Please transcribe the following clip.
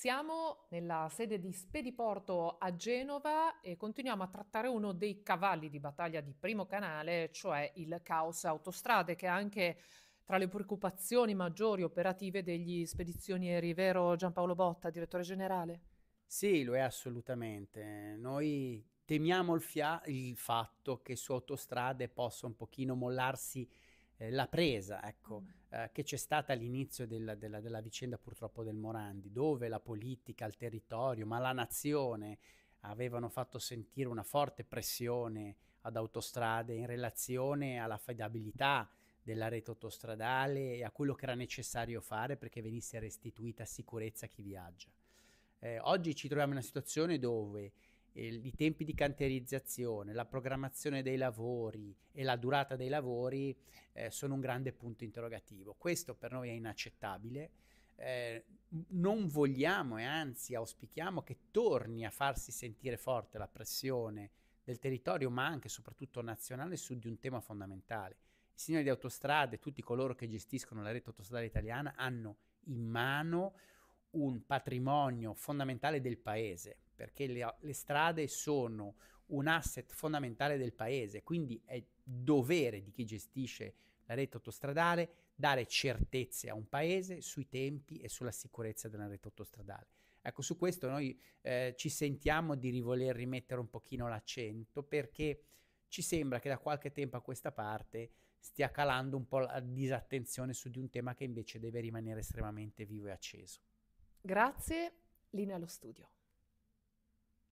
Siamo nella sede di Spediporto a Genova e continuiamo a trattare uno dei cavalli di battaglia di Primo Canale, cioè il caos autostrade, che è anche tra le preoccupazioni maggiori operative degli spedizionieri, vero Giampaolo Botta, direttore generale? Sì, lo è assolutamente. Noi temiamo il, fia- il fatto che su autostrade possa un pochino mollarsi eh, la presa, ecco. Mm eh, che c'è stata all'inizio della, della, della vicenda purtroppo del Morandi, dove la politica, il territorio, ma la nazione avevano fatto sentire una forte pressione ad autostrade in relazione all'affidabilità della rete autostradale e a quello che era necessario fare perché venisse restituita sicurezza a chi viaggia. Eh, oggi ci troviamo in una situazione dove eh, i tempi di canterizzazione, la programmazione dei lavori e la durata dei lavori eh, sono un grande punto interrogativo. Questo per noi è inaccettabile. Eh, non vogliamo e anzi auspichiamo che torni a farsi sentire forte la pressione del territorio, ma anche e soprattutto nazionale, su di un tema fondamentale. I signori di autostrade, tutti coloro che gestiscono la rete autostradale italiana, hanno in mano un patrimonio fondamentale del paese perché le, le strade sono un asset fondamentale del paese, quindi è dovere di chi gestisce la rete autostradale dare certezze a un paese sui tempi e sulla sicurezza della rete autostradale. Ecco, su questo noi eh, ci sentiamo di rivoler rimettere un pochino l'accento perché ci sembra che da qualche tempo a questa parte stia calando un po' la disattenzione su di un tema che invece deve rimanere estremamente vivo e acceso. Grazie, linea allo studio.